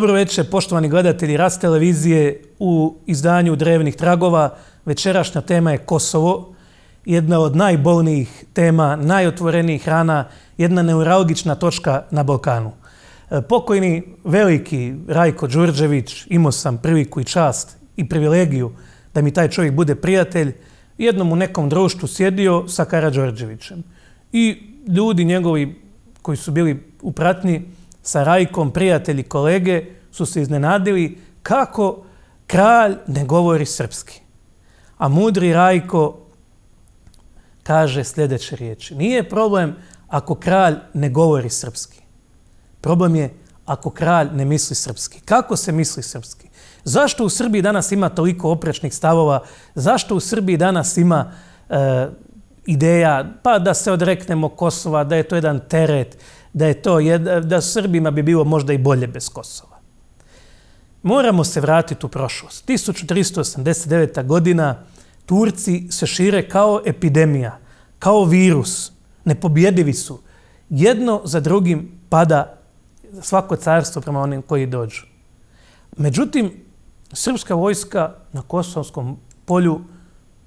Dobro večer, poštovani gledatelji RAS televizije u izdanju Drevnih tragova. Večerašnja tema je Kosovo, jedna od najbolnijih tema, najotvorenijih rana, jedna neuralgična točka na Balkanu. E, pokojni veliki Rajko Đurđević, imao sam priliku i čast i privilegiju da mi taj čovjek bude prijatelj, jednom u nekom društvu sjedio sa Kara Đurđevićem. I ljudi njegovi koji su bili upratni, pratni, sa Rajkom, prijatelji, kolege, su se iznenadili kako kralj ne govori srpski. A mudri Rajko kaže sljedeće riječi. Nije problem ako kralj ne govori srpski. Problem je ako kralj ne misli srpski. Kako se misli srpski? Zašto u Srbiji danas ima toliko oprečnih stavova? Zašto u Srbiji danas ima e, ideja pa da se odreknemo Kosova, da je to jedan teret, da je to da Srbima bi bilo možda i bolje bez Kosova. Moramo se vratiti u prošlost. 1389. godina Turci se šire kao epidemija, kao virus. Nepobjedivi su. Jedno za drugim pada svako carstvo prema onim koji dođu. Međutim, srpska vojska na kosovskom polju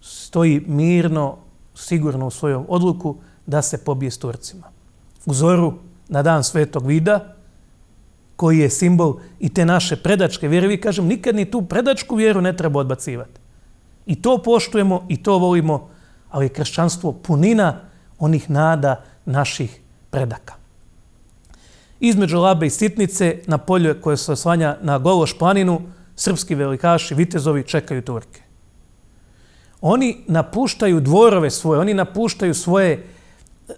stoji mirno, sigurno u svojom odluku da se pobije s Turcima. U zoru na dan svetog vida, koji je simbol i te naše predačke vjere. Vi kažem, nikad ni tu predačku vjeru ne treba odbacivati. I to poštujemo i to volimo, ali je kršćanstvo punina onih nada naših predaka. Između Labe i Sitnice, na polju koje se oslanja na Gološ planinu, srpski velikaši, vitezovi čekaju Turke. Oni napuštaju dvorove svoje, oni napuštaju svoje vjere,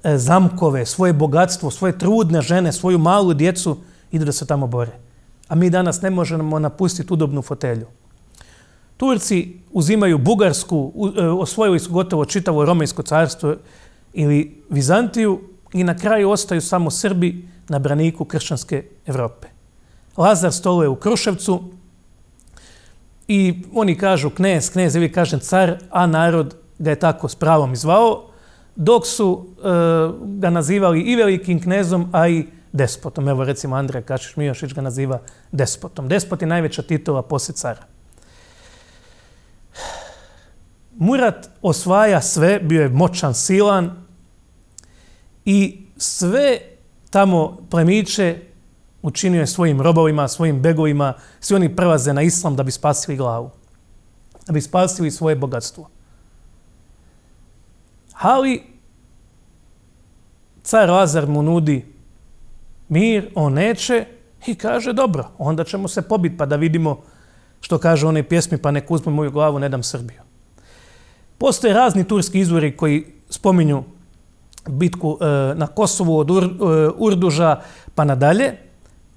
E, zamkove, svoje bogatstvo, svoje trudne žene, svoju malu djecu, idu da se tamo bore. A mi danas ne možemo napustiti udobnu fotelju. Turci uzimaju Bugarsku, e, osvojili su gotovo čitavo Romejsko carstvo ili Vizantiju i na kraju ostaju samo Srbi na braniku kršćanske Evrope. Lazar je u Kruševcu i oni kažu knez, knez, ili kažem car, a narod ga je tako s pravom izvao, dok su e, ga nazivali i velikim knezom, a i despotom. Evo recimo Andrija Kačiš Miošić ga naziva despotom. Despot je najveća titula posle cara. Murat osvaja sve, bio je moćan, silan i sve tamo premiče učinio je svojim robovima, svojim begovima, svi oni prvaze na islam da bi spasili glavu, da bi spasili svoje bogatstvo. Ali, car Lazar mu nudi mir, on neće i kaže, dobro, onda ćemo se pobiti pa da vidimo što kaže one pjesmi, pa nek uzme moju glavu, ne dam Srbiju. Postoje razni turski izvori koji spominju bitku e, na Kosovu od e, Urduža pa nadalje.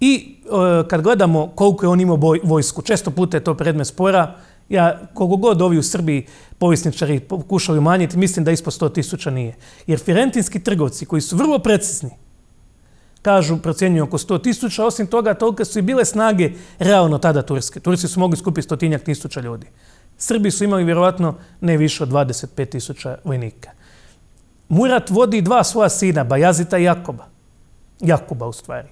I e, kad gledamo koliko je on imao vojsku, često puta je to predmet spora, ja koliko god ovi u Srbiji povisničari pokušali umanjiti, mislim da ispod 100 tisuća nije. Jer firentinski trgovci koji su vrlo precizni, kažu, procjenjuju oko 100 tisuća, osim toga tolika su i bile snage realno tada Turske. Turci su mogli skupiti stotinjak tisuća ljudi. Srbi su imali vjerovatno ne više od 25 tisuća vojnika. Murat vodi dva svoja sina, Bajazita i Jakoba. Jakuba u stvari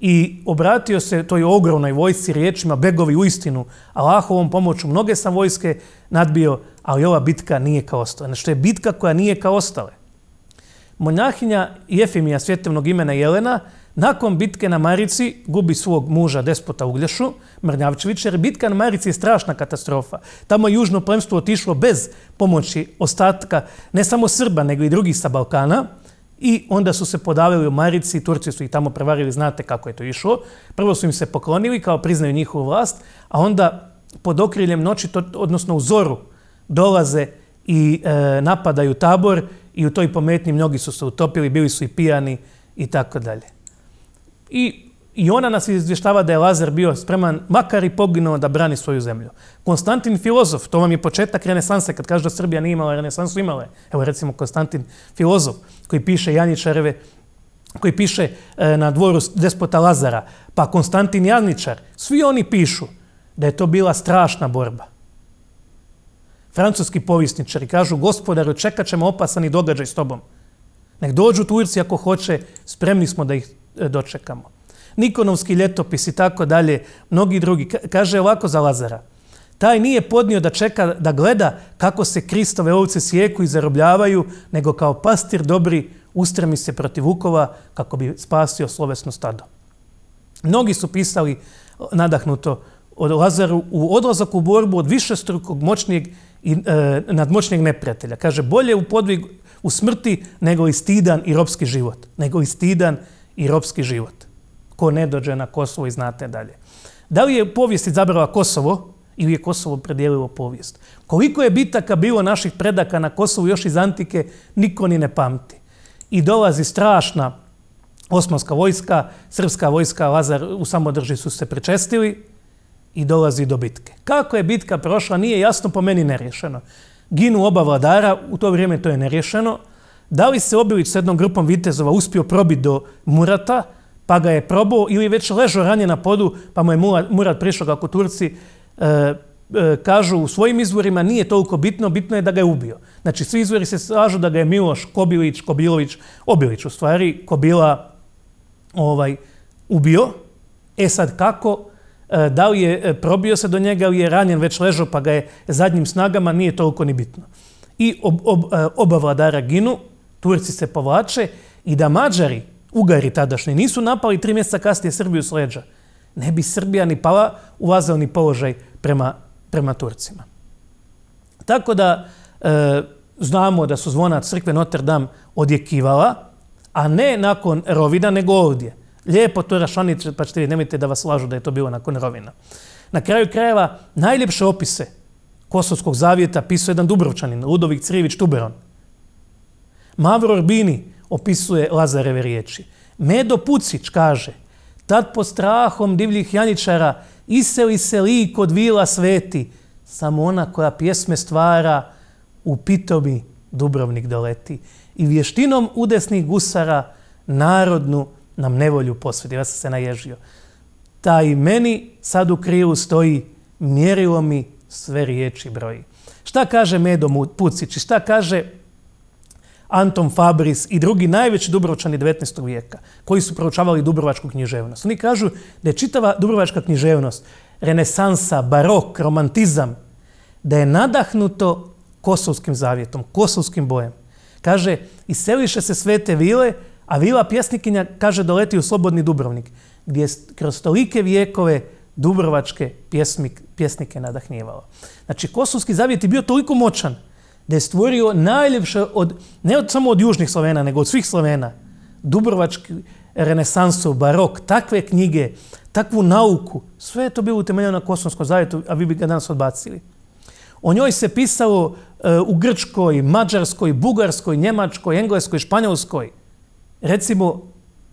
i obratio se toj ogromnoj vojsci riječima, begovi u istinu, Allahovom pomoću mnoge sam vojske nadbio, ali ova bitka nije kao ostale. Znači, to je bitka koja nije kao ostale. Monjahinja Jefimija svjetevnog imena Jelena nakon bitke na Marici gubi svog muža despota Uglješu, Mrnjavčević, jer bitka na Marici je strašna katastrofa. Tamo je južno plemstvo otišlo bez pomoći ostatka ne samo Srba, nego i drugih sa Balkana. I onda su se podavili u Marici, Turci su ih tamo prevarili, znate kako je to išlo. Prvo su im se poklonili kao priznaju njihovu vlast, a onda pod okriljem noći, to, odnosno u zoru, dolaze i e, napadaju tabor i u toj pometni mnogi su se utopili, bili su i pijani i tako dalje. I I ona nas izvještava da je Lazar bio spreman makar i poginuo da brani svoju zemlju. Konstantin Filozof, to vam je početak renesanse, kad kaže da Srbija nije imala renesansu, imala je. Evo recimo Konstantin Filozof koji piše Janičareve, koji piše e, na dvoru despota Lazara, pa Konstantin Janičar, svi oni pišu da je to bila strašna borba. Francuski povisničari kažu, gospodaru, čekat ćemo opasani događaj s tobom. Nek dođu Turci ako hoće, spremni smo da ih e, dočekamo. Nikonovski ljetopis i tako dalje, mnogi drugi. Kaže ovako za Lazara, taj nije podnio da čeka da gleda kako se Kristove ovce sjeku i zarobljavaju, nego kao pastir dobri ustremi se protiv Vukova kako bi spasio slovesno stado. Mnogi su pisali nadahnuto od Lazaru u odlazak u borbu od višestrukog moćnijeg i e, nadmoćnijeg neprijatelja. Kaže, bolje u podvig u smrti nego i stidan i ropski život. Nego i stidan i ropski život ko ne dođe na Kosovo i znate dalje. Da li je povijest izabrala Kosovo ili je Kosovo predijelilo povijest? Koliko je bitaka bilo naših predaka na Kosovu još iz antike, niko ni ne pamti. I dolazi strašna osmanska vojska, srpska vojska, Lazar u samodrži su se prečestili i dolazi do bitke. Kako je bitka prošla, nije jasno po meni nerješeno. Ginu oba vladara, u to vrijeme to je nerješeno. Da li se Obilić s jednom grupom vitezova uspio probiti do Murata, pa ga je probao ili već ležo ranje na podu pa mu je Murad prišao kako Turci e, e, kažu u svojim izvorima nije toliko bitno, bitno je da ga je ubio. Znači svi izvori se slažu da ga je Miloš Kobilić, Kobilović, Obilić u stvari, Kobila ovaj, ubio. E sad kako? E, da li je e, probio se do njega ili je ranjen već ležo pa ga je zadnjim snagama, nije toliko ni bitno. I ob, ob, oba vladara ginu, Turci se povlače i da Mađari Ugari tadašnji, nisu napali tri mjeseca kasnije Srbiju s leđa, ne bi Srbija ni pala u vazalni položaj prema, prema Turcima. Tako da e, znamo da su zvona crkve Notre Dame odjekivala, a ne nakon rovina, nego ovdje. Lijepo to rašanite, pa ćete nemojte da vas lažu da je to bilo nakon rovina. Na kraju krajeva, najljepše opise Kosovskog zavijeta pisao jedan Dubrovčanin, Ludovik Crivić Tuberon. Mavro Orbini, opisuje Lazareve riječi. Medo Pucić kaže, tad po strahom divljih janičara iseli se li kod vila sveti, samo ona koja pjesme stvara u pitomi Dubrovnik doleti i vještinom udesnih gusara narodnu nam nevolju posvjeti. Ja sam se naježio. Taj meni sad u krilu stoji, mjerilo mi sve riječi broji. Šta kaže Medo Pucić i šta kaže Anton Fabris i drugi najveći dubrovačani 19. vijeka, koji su proučavali dubrovačku književnost. Oni kažu da je čitava dubrovačka književnost, renesansa, barok, romantizam, da je nadahnuto kosovskim zavjetom, kosovskim bojem. Kaže, iseliše se svete vile, a vila pjesnikinja kaže da leti u slobodni Dubrovnik, gdje je kroz tolike vijekove dubrovačke pjesmik, pjesnike nadahnjevalo. Znači, kosovski zavjet je bio toliko moćan, da je stvorio najljepše od, ne od samo od južnih Slovena, nego od svih Slovena, Dubrovački renesanso, barok, takve knjige, takvu nauku, sve je to bilo utemeljeno na Kosovskom zavetu, a vi bi ga danas odbacili. O njoj se pisalo eh, u Grčkoj, Mađarskoj, Bugarskoj, Njemačkoj, Engleskoj, Španjolskoj. Recimo,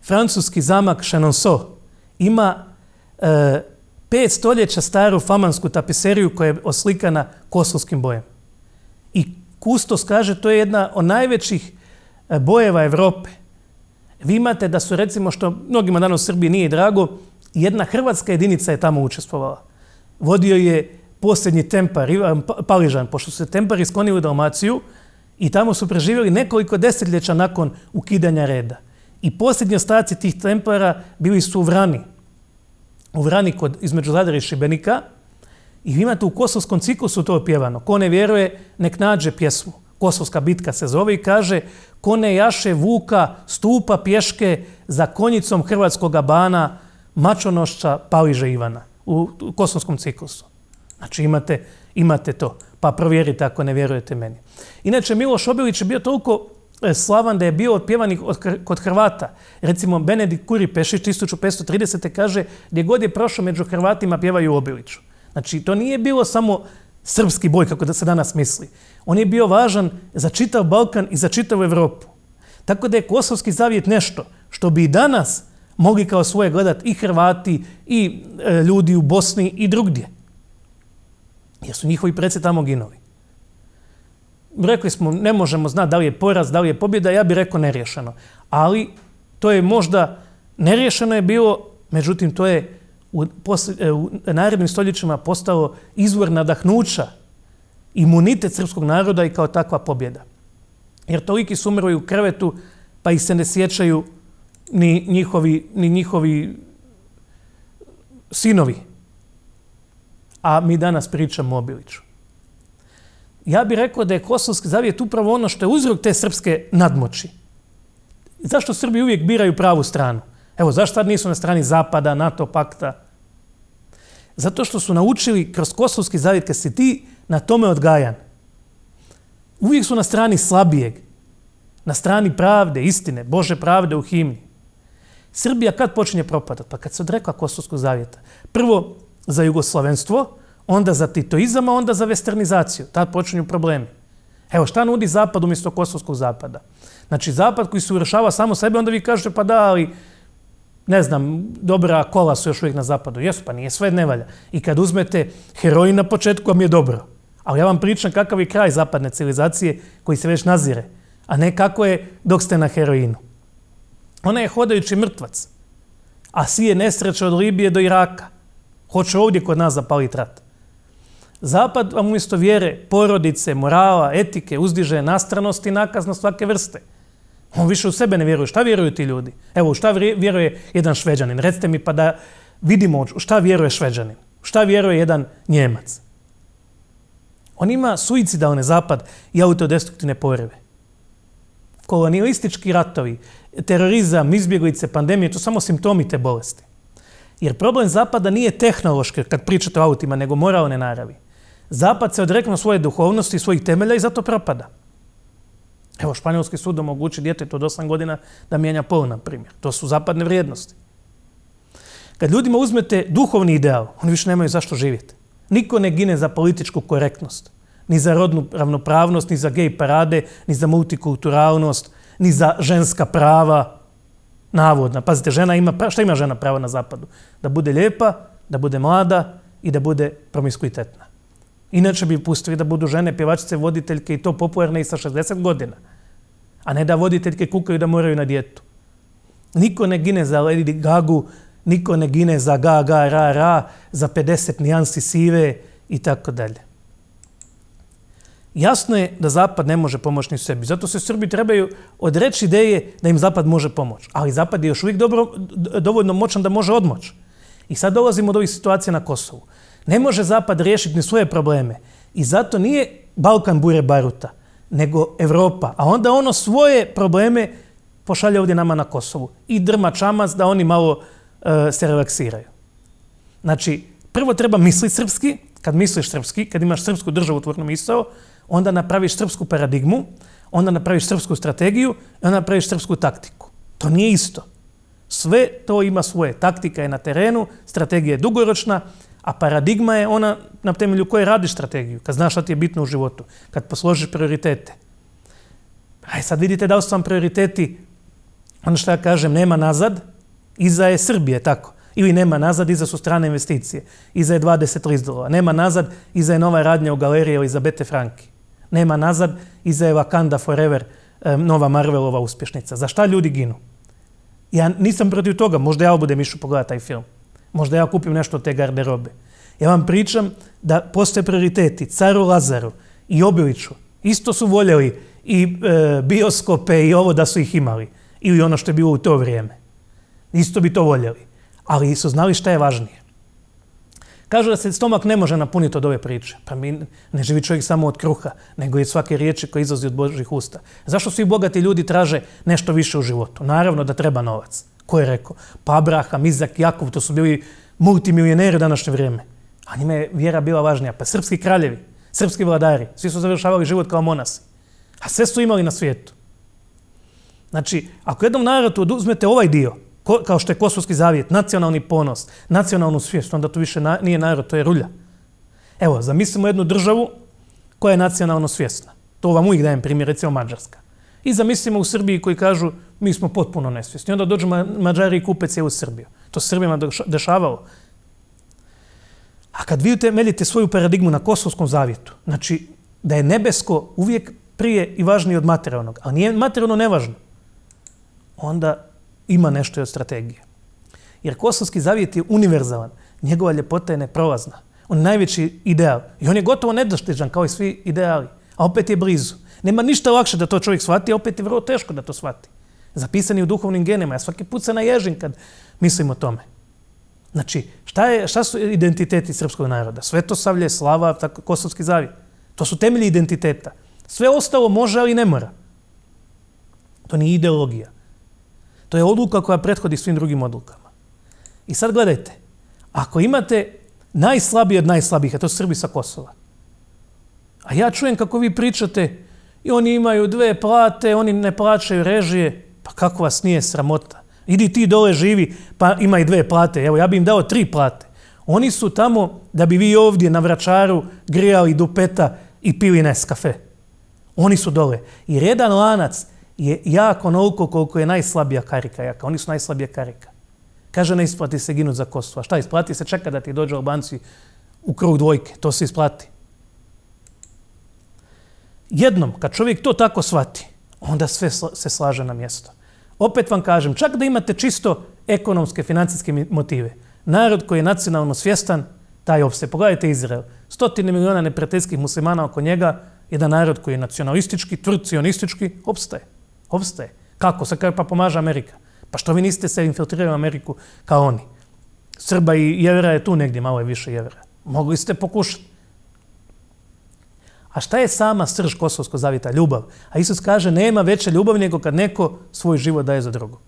francuski zamak Chenonceau ima e, pet stoljeća staru famansku tapiseriju koja je oslikana kosovskim bojem. Kustos kaže to je jedna od najvećih e, bojeva Evrope. Vi imate da su, recimo, što mnogima danas u Srbiji nije drago, jedna hrvatska jedinica je tamo učestvovala. Vodio je posljednji tempar, pa- Paližan, pošto su se tempari sklonili u Dalmaciju i tamo su preživjeli nekoliko desetljeća nakon ukidanja reda. I posljednji ostaci tih tempara bili su u Vrani. U Vrani, između Zadar i Šibenika, I imate u kosovskom ciklusu to pjevano. Ko ne vjeruje, nek nađe pjesmu. Kosovska bitka se zove i kaže ko ne jaše vuka stupa pješke za konjicom hrvatskog bana mačonošća Pauža Ivana u kosovskom ciklusu. Znači imate, imate to. Pa provjerite ako ne vjerujete meni. Inače, Miloš Obilić je bio toliko e, slavan da je bio otpjevan kod Hrvata. Recimo, Benedikt Kuripešić 1530. kaže gdje god je prošao među Hrvatima pjevaju Obiliću. Znači, to nije bilo samo srpski boj, kako da se danas misli. On je bio važan za čitav Balkan i za čitavu Evropu. Tako da je Kosovski zavijet nešto što bi i danas mogli kao svoje gledati i Hrvati i e, ljudi u Bosni i drugdje. Jer su njihovi predsje tamo ginovi. Rekli smo, ne možemo znati da li je poraz, da li je pobjeda, ja bih rekao nerješeno. Ali to je možda, nerješeno je bilo, međutim to je u, posle, u narednim stoljećima postao izvor nadahnuća imunitet srpskog naroda i kao takva pobjeda. Jer toliki su umrli u krvetu, pa ih se ne sjećaju ni njihovi, ni njihovi sinovi. A mi danas pričamo o Biliću. Ja bih rekao da je Kosovski zavijet upravo ono što je uzrok te srpske nadmoći. Zašto Srbi uvijek biraju pravu stranu? Evo, zašto sad nisu na strani Zapada, NATO pakta? Zato što su naučili kroz kosovski zavjet kad si ti na tome odgajan. Uvijek su na strani slabijeg, na strani pravde, istine, Bože pravde u himni. Srbija kad počinje propadat? Pa kad se odrekla kosovskog zavjeta. Prvo za jugoslovenstvo, onda za titoizama, onda za westernizaciju. Tad počinju problemi. Evo, šta nudi zapad umjesto kosovskog zapada? Znači, zapad koji se urešava samo sebe, onda vi kažete, pa da, ali ne znam, dobra kola su još uvijek na zapadu. Jesu, pa nije sve nevalja. I kad uzmete heroin na početku, vam je dobro. Ali ja vam pričam kakav je kraj zapadne civilizacije koji se već nazire, a ne kako je dok ste na heroinu. Ona je hodajući mrtvac, a si je nesreća od Libije do Iraka. Hoće ovdje kod nas zapaliti rat. Zapad vam umjesto vjere, porodice, morala, etike, uzdiže nastranost i nakaznost svake vrste – On više u sebe ne vjeruje. Šta vjeruju ti ljudi? Evo, šta vjeruje jedan šveđanin? Recite mi pa da vidimo šta vjeruje šveđanin. Šta vjeruje jedan njemac? On ima suicidalne zapad i autodestruktivne poreve. Kolonialistički ratovi, terorizam, izbjeglice, pandemije, to samo simptomi te bolesti. Jer problem zapada nije tehnološki, kad pričate o autima, nego moralne naravi. Zapad se odrekno svoje duhovnosti i svojih temelja i zato propada. Evo, španjolski sud omogući djetetu od 8 godina da mijenja pol, na primjer. To su zapadne vrijednosti. Kad ljudima uzmete duhovni ideal, oni više nemaju zašto živjeti. Niko ne gine za političku korektnost, ni za rodnu ravnopravnost, ni za gej parade, ni za multikulturalnost, ni za ženska prava, navodna. Pazite, žena ima, šta ima žena prava na zapadu? Da bude lijepa, da bude mlada i da bude promiskuitetna. Inače bi pustili da budu žene, pjevačice, voditeljke i to popularne i sa 60 godina. A ne da voditeljke kukaju da moraju na dijetu. Niko ne gine za Lady Gagu, niko ne gine za ga, ga, ra, ra, za 50 nijansi sive i tako dalje. Jasno je da Zapad ne može pomoći ni sebi. Zato se Srbi trebaju odreći ideje da im Zapad može pomoći. Ali Zapad je još uvijek dobro, dovoljno moćan da može odmoći. I sad dolazimo do ovih situacija na Kosovu. Ne može Zapad riješiti ni svoje probleme. I zato nije Balkan bure Baruta, nego Evropa. A onda ono svoje probleme pošalje ovdje nama na Kosovu. I drma čamac da oni malo e, se relaksiraju. Znači, prvo treba misli srpski, kad misliš srpski, kad imaš srpsku državu u tvornom misao, onda napraviš srpsku paradigmu, onda napraviš srpsku strategiju i onda napraviš srpsku taktiku. To nije isto. Sve to ima svoje. Taktika je na terenu, strategija je dugoročna, A paradigma je ona na temelju koje radiš strategiju, kad znaš šta ti je bitno u životu, kad posložiš prioritete. Aj sad vidite da su vam prioriteti, ono što ja kažem, nema nazad, iza je Srbije, tako. Ili nema nazad, iza su strane investicije. Iza je 20 lizdolova. Nema nazad, iza je nova radnja u galeriji Elizabete za Franki. Nema nazad, iza je Wakanda Forever, nova Marvelova uspješnica. Za šta ljudi ginu? Ja nisam protiv toga, možda ja budem išao pogledati taj film možda ja kupim nešto od te garderobe. Ja vam pričam da postoje prioriteti caru Lazaru i Obiliću. Isto su voljeli i e, bioskope i ovo da su ih imali. Ili ono što je bilo u to vrijeme. Isto bi to voljeli. Ali su znali šta je važnije. Kažu da se stomak ne može napuniti od ove priče. Pa mi ne živi čovjek samo od kruha, nego i svake riječi koje izlazi od Božih usta. Zašto su i bogati ljudi traže nešto više u životu? Naravno da treba novac. Ko je rekao? Pa Abraham, Izak, Jakov, to su bili multimilioneri u današnje vrijeme. A njima je vjera bila važnija. Pa srpski kraljevi, srpski vladari, svi su završavali život kao monasi. A sve su imali na svijetu. Znači, ako jednom narodu oduzmete ovaj dio, kao što je Kosovski zavijet, nacionalni ponos, nacionalnu svijest, onda to više nije narod, to je rulja. Evo, zamislimo jednu državu koja je nacionalno svjesna. To vam uvijek dajem primjer, recimo Mađarska. I zamislimo u Srbiji koji kažu mi smo potpuno nesvjesni. Onda dođu Mađari i kupe cijelu Srbiju. To se Srbima dešavalo. A kad vi utemeljite svoju paradigmu na kosovskom zavjetu, znači da je nebesko uvijek prije i važnije od materijalnog, a nije materijalno nevažno, onda ima nešto i od strategije. Jer kosovski zavjet je univerzalan. Njegova ljepota je neprolazna. On je najveći ideal. I on je gotovo nedoštežan kao i svi ideali. A opet je blizu. Nema ništa lakše da to čovjek shvati, a opet je vrlo teško da to shvati. Zapisani u duhovnim genima. Ja svaki put se naježim kad mislim o tome. Znači, šta, je, šta su identiteti srpskog naroda? Svetosavlje, slava, tako, kosovski zavij. To su temelji identiteta. Sve ostalo može, ali ne mora. To nije ideologija. To je odluka koja prethodi svim drugim odlukama. I sad gledajte, ako imate najslabiji od najslabijih, a to su Srbi sa Kosova, a ja čujem kako vi pričate, i oni imaju dve plate, oni ne plaćaju režije, pa kako vas nije sramota? Idi ti dole živi, pa ima i dve plate, evo ja bi im dao tri plate. Oni su tamo da bi vi ovdje na vračaru grijali dupeta i pili neskafe. Oni su dole. I redan lanac je jako onoliko koliko je najslabija karika jaka. Oni su najslabija karika. Kaže, ne isplati se ginut za Kosovo. A šta isplati se? Čeka da ti dođe u banci u krug dvojke. To se isplati jednom, kad čovjek to tako shvati, onda sve se slaže na mjesto. Opet vam kažem, čak da imate čisto ekonomske, financijske motive, narod koji je nacionalno svjestan, taj opse. Pogledajte Izrael, stotine miliona neprijateljskih muslimana oko njega, jedan narod koji je nacionalistički, turcionistički, opstaje. Opstaje. Kako? Sad kaže, pa pomaže Amerika. Pa što vi niste se infiltrirali u Ameriku kao oni? Srba i jevera je tu negdje, malo je više jevera. Mogli ste pokušati. A šta je sama srž kosovsko zavjeta? Ljubav. A Isus kaže, nema veće ljubav nego kad neko svoj život daje za drugog.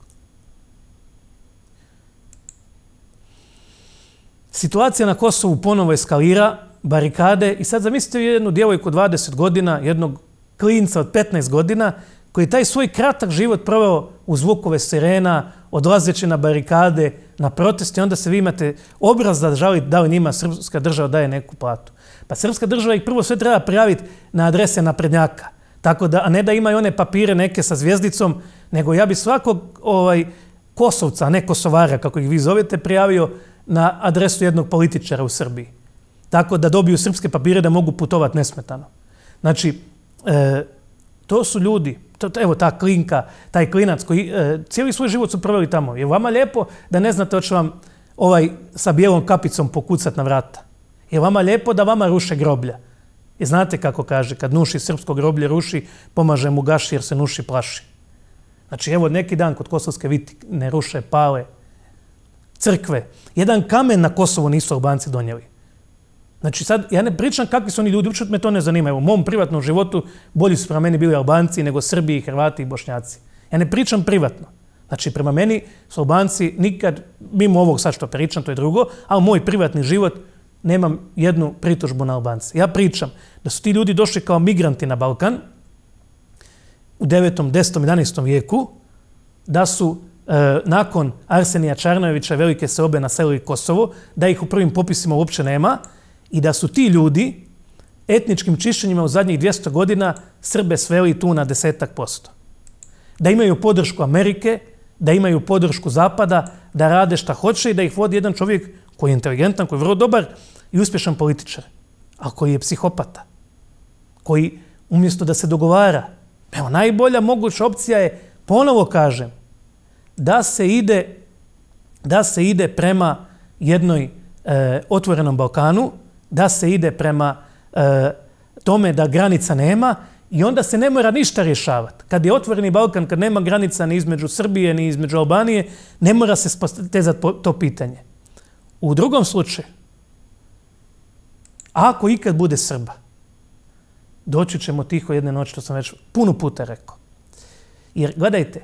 Situacija na Kosovu ponovo eskalira, barikade, i sad zamislite jednu djevojku od 20 godina, jednog klinca od 15 godina, koji je taj svoj kratak život provao u zvukove sirena, odlazeći na barikade, na proteste, onda se vi imate obraz da žali da li njima srpska država daje neku platu. Pa srpska država ih prvo sve treba prijaviti na adrese naprednjaka. Tako da, a ne da imaju one papire neke sa zvijezdicom, nego ja bi svakog ovaj, Kosovca, ne Kosovara, kako ih vi zovete, prijavio na adresu jednog političara u Srbiji. Tako da dobiju srpske papire da mogu putovati nesmetano. Znači, e, to su ljudi evo ta klinka, taj klinac koji e, cijeli svoj život su proveli tamo. Je vama lijepo da ne znate hoće vam ovaj sa bijelom kapicom pokucat na vrata? Je vama lijepo da vama ruše groblja? I znate kako kaže, kad nuši srpsko groblje, ruši, pomaže mu gaši jer se nuši plaši. Znači, evo neki dan kod Kosovske viti ne ruše, pale, crkve. Jedan kamen na Kosovu nisu Albanci donijeli. Znači sad, ja ne pričam kakvi su oni ljudi, uopće me to ne zanima. Evo, u mom privatnom životu bolji su prema meni bili Albanci nego Srbi, Hrvati i Bošnjaci. Ja ne pričam privatno. Znači, prema meni su Albanci nikad, mimo ovog sad što pričam, to je drugo, ali moj privatni život nemam jednu pritužbu na Albanci. Ja pričam da su ti ljudi došli kao migranti na Balkan u 9., 10., 11. vijeku, da su e, nakon Arsenija Čarnojevića velike seobe na selu i Kosovo, da ih u prvim popisima uopće nema, i da su ti ljudi etničkim čišćenjima u zadnjih 200 godina Srbe sveli tu na desetak posto. Da imaju podršku Amerike, da imaju podršku Zapada, da rade šta hoće i da ih vodi jedan čovjek koji je inteligentan, koji je vrlo dobar i uspješan političar, a koji je psihopata, koji umjesto da se dogovara, evo, najbolja moguća opcija je, ponovo kažem, da se ide, da se ide prema jednoj e, otvorenom Balkanu, da se ide prema e, tome da granica nema i onda se ne mora ništa rješavati. Kad je otvoreni Balkan, kad nema granica ni između Srbije, ni između Albanije, ne mora se tezati to pitanje. U drugom slučaju, ako ikad bude Srba, doći ćemo tiho jedne noći, što sam već puno puta rekao. Jer, gledajte,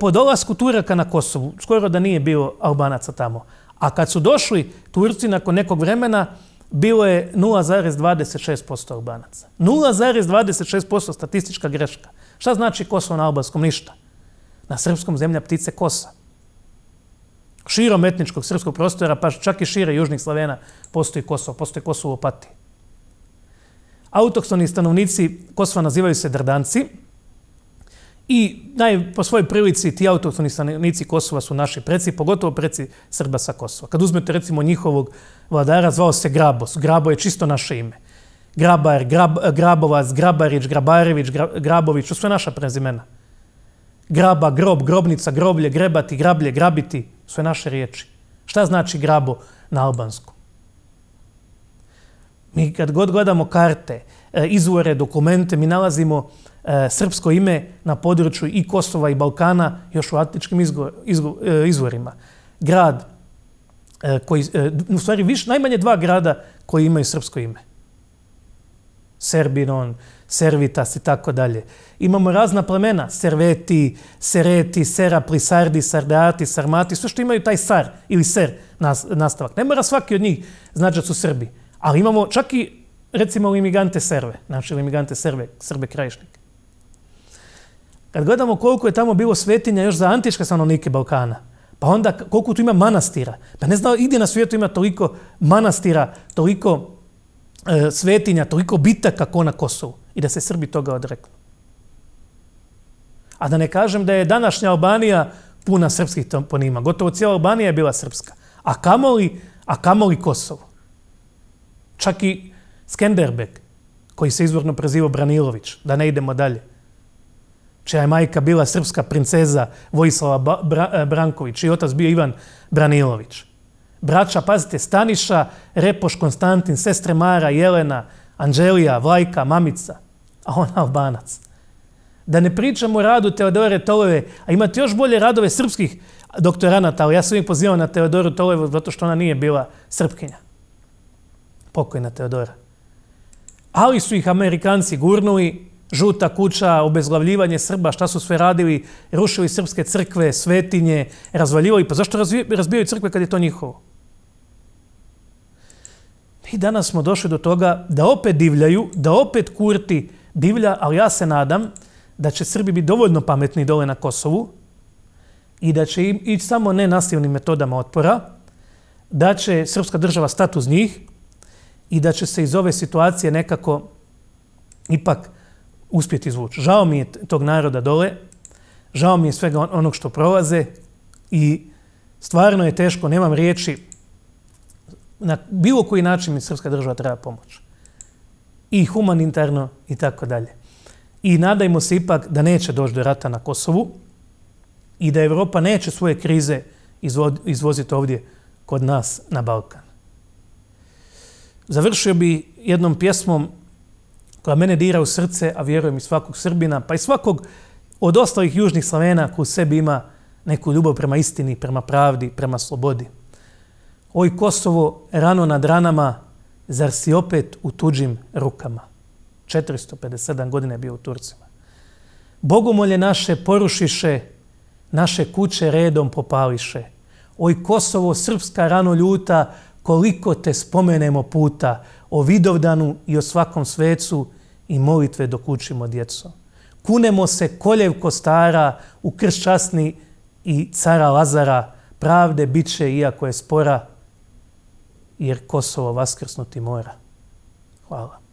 po dolazku Turaka na Kosovu, skoro da nije bio Albanaca tamo, A kad su došli Turci nakon nekog vremena, bilo je 0,26% Albanaca. 0,26% statistička greška. Šta znači Kosovo na albanskom? Ništa. Na srpskom zemlja ptice kosa. Širom etničkog srpskog prostora, pa čak i šire južnih slavena, postoji Kosovo, postoji Kosovo u Opatiji. Autoksoni stanovnici Kosova nazivaju se drdanci, I po svojoj prilici ti autoktoni stanovnici Kosova su naši preci, pogotovo preci Srba sa Kosova. Kad uzmete recimo njihovog vladara, zvao se Grabos. Grabo je čisto naše ime. Grabar, Grab, Grabovac, Grabarić, Grabarević, Grabović, su sve naša prezimena. Graba, grob, grobnica, groblje, grebati, grablje, grabiti, sve naše riječi. Šta znači grabo na albansku? Mi kad god gledamo karte, e, izvore, dokumente, mi nalazimo E, srpsko ime na području i Kosova i Balkana još u atličkim e, izvorima. Grad, e, koji, u stvari više, najmanje dva grada koji imaju srpsko ime. Serbinon, Servitas i tako dalje. Imamo razna plemena, Serveti, Sereti, Serapli, Sardi, Sardati, Sarmati, sve što imaju taj Sar ili Ser nastavak. Ne mora svaki od njih znači da su Srbi. Ali imamo čak i, recimo, imigante Serve, znači imigante Serve, Srbe krajišnike kad gledamo koliko je tamo bilo svetinja još za antičke stanovnike Balkana, pa onda koliko tu ima manastira, pa ne znao, ide na svijetu ima toliko manastira, toliko e, svetinja, toliko bitaka ko na Kosovu i da se Srbi toga odreknu. A da ne kažem da je današnja Albanija puna srpskih toponima. Gotovo cijela Albanija je bila srpska. A kamoli, a kamoli Kosovo. Čak i Skenderbeg, koji se izvorno prezivo Branilović, da ne idemo dalje čija je majka bila srpska princeza Vojislava e, Branković i otac bio Ivan Branilović. Braća, pazite, Staniša, Repoš, Konstantin, sestre Mara, Jelena, Anđelija, Vlajka, Mamica, a on Albanac. Da ne pričamo o radu Teodore Tolove, a imate još bolje radove srpskih doktoranata, ali ja sam uvijek pozivao na Teodoru Tolovu zato što ona nije bila srpkinja. Pokojna Teodora. Ali su ih Amerikanci gurnuli, žuta kuća, obezglavljivanje Srba, šta su sve radili, rušili srpske crkve, svetinje, razvaljivali, pa zašto razbijaju crkve kad je to njihovo? I danas smo došli do toga da opet divljaju, da opet Kurti divlja, ali ja se nadam da će Srbi biti dovoljno pametni dole na Kosovu i da će im ići samo nenasilnim metodama otpora, da će srpska država stati uz njih i da će se iz ove situacije nekako ipak uspjeti izvući. Žao mi je tog naroda dole, žao mi je svega onog što prolaze i stvarno je teško, nemam riječi, na bilo koji način mi srpska država treba pomoć. I humanitarno i tako dalje. I nadajmo se ipak da neće doći do rata na Kosovu i da Evropa neće svoje krize izvoziti ovdje kod nas na Balkan. Završio bi jednom pjesmom koja mene dira u srce, a vjerujem i svakog Srbina, pa i svakog od ostalih južnih Slavena koji u sebi ima neku ljubav prema istini, prema pravdi, prema slobodi. Oj Kosovo, rano nad ranama, zar si opet u tuđim rukama? 457 godine bio u Turcima. Bogomolje naše porušiše, naše kuće redom popališe. Oj Kosovo, srpska rano ljuta, koliko te spomenemo puta o Vidovdanu i o svakom svecu i molitve dok učimo djeco. Kunemo se koljevko stara u kršćasni i cara Lazara, pravde bit će iako je spora, jer Kosovo vaskrsnuti mora. Hvala.